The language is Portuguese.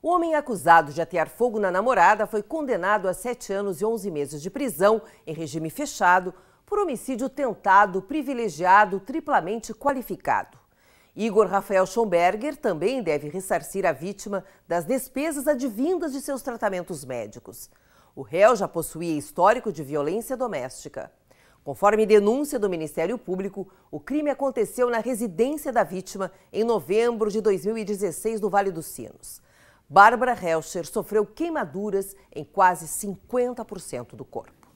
O homem acusado de atear fogo na namorada foi condenado a 7 anos e 11 meses de prisão, em regime fechado, por homicídio tentado privilegiado triplamente qualificado. Igor Rafael Schomberger também deve ressarcir a vítima das despesas advindas de seus tratamentos médicos. O réu já possuía histórico de violência doméstica. Conforme denúncia do Ministério Público, o crime aconteceu na residência da vítima em novembro de 2016 no Vale dos Sinos. Bárbara Helscher sofreu queimaduras em quase 50% do corpo.